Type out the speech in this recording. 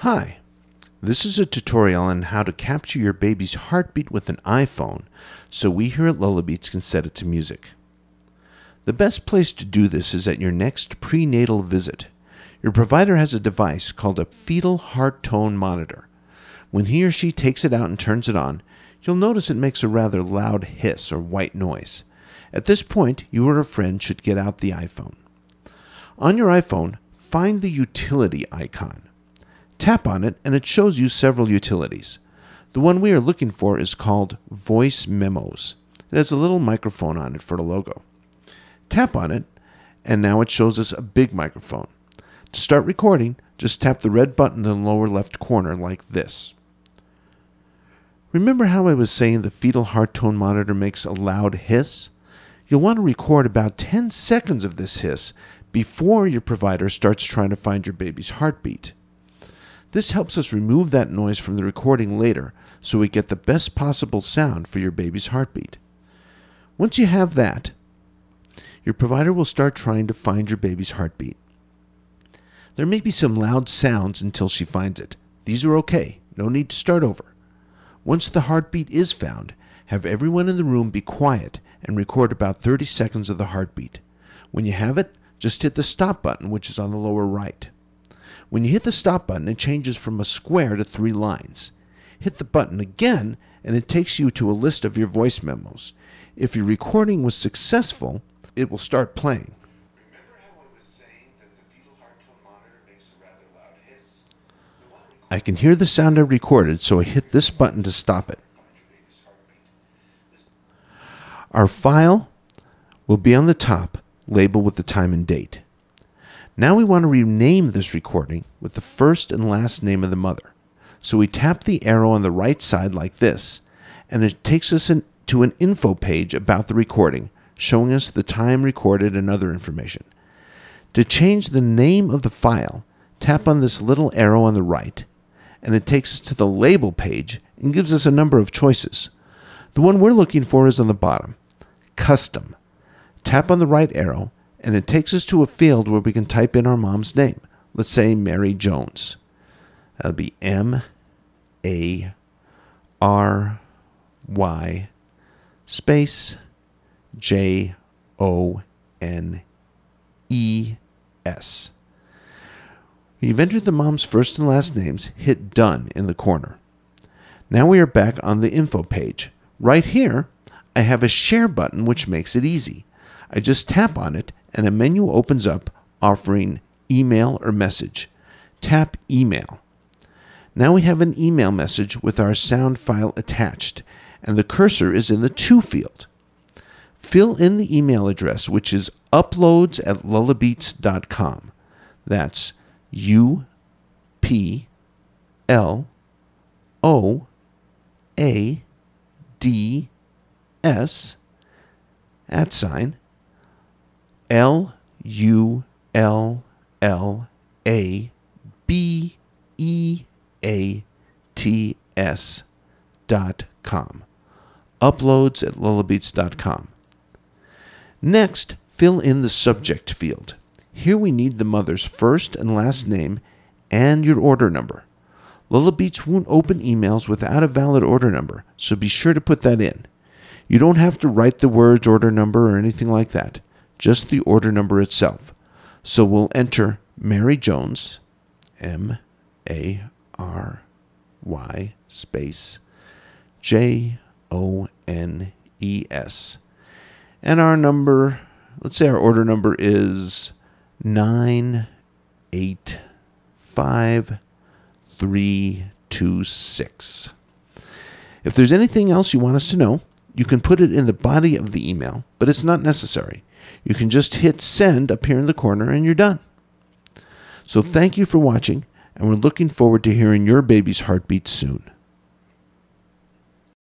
Hi, this is a tutorial on how to capture your baby's heartbeat with an iPhone so we here at Lullabeats can set it to music. The best place to do this is at your next prenatal visit. Your provider has a device called a fetal heart tone monitor. When he or she takes it out and turns it on, you'll notice it makes a rather loud hiss or white noise. At this point, you or a friend should get out the iPhone. On your iPhone, find the utility icon. Tap on it and it shows you several utilities. The one we are looking for is called Voice Memos. It has a little microphone on it for the logo. Tap on it and now it shows us a big microphone. To start recording, just tap the red button in the lower left corner like this. Remember how I was saying the fetal heart tone monitor makes a loud hiss? You'll want to record about 10 seconds of this hiss before your provider starts trying to find your baby's heartbeat. This helps us remove that noise from the recording later so we get the best possible sound for your baby's heartbeat. Once you have that, your provider will start trying to find your baby's heartbeat. There may be some loud sounds until she finds it. These are okay, no need to start over. Once the heartbeat is found, have everyone in the room be quiet and record about 30 seconds of the heartbeat. When you have it, just hit the stop button, which is on the lower right. When you hit the stop button, it changes from a square to three lines. Hit the button again, and it takes you to a list of your voice memos. If your recording was successful, it will start playing. I can hear the sound I recorded, so I hit this button to stop it. Our file will be on the top, labeled with the time and date. Now we want to rename this recording with the first and last name of the mother. So we tap the arrow on the right side like this, and it takes us in, to an info page about the recording, showing us the time recorded and other information. To change the name of the file, tap on this little arrow on the right, and it takes us to the label page and gives us a number of choices. The one we're looking for is on the bottom, Custom. Tap on the right arrow and it takes us to a field where we can type in our mom's name. Let's say Mary Jones. That'll be M A R Y space J O N E S. you've entered the mom's first and last names, hit Done in the corner. Now we are back on the info page. Right here, I have a share button which makes it easy. I just tap on it and a menu opens up offering email or message. Tap email. Now we have an email message with our sound file attached, and the cursor is in the To field. Fill in the email address, which is uploads at lullabeats.com. That's U P L O A D S at sign L U L L A B E A T S dot com. Uploads at com. Next, fill in the subject field. Here we need the mother's first and last name and your order number. Lullabeats won't open emails without a valid order number, so be sure to put that in. You don't have to write the words order number or anything like that just the order number itself. So we'll enter Mary Jones, M A R Y space J O N E S. And our number, let's say our order number is 985326. If there's anything else you want us to know, you can put it in the body of the email, but it's not necessary. You can just hit send up here in the corner and you're done. So thank you for watching, and we're looking forward to hearing your baby's heartbeat soon.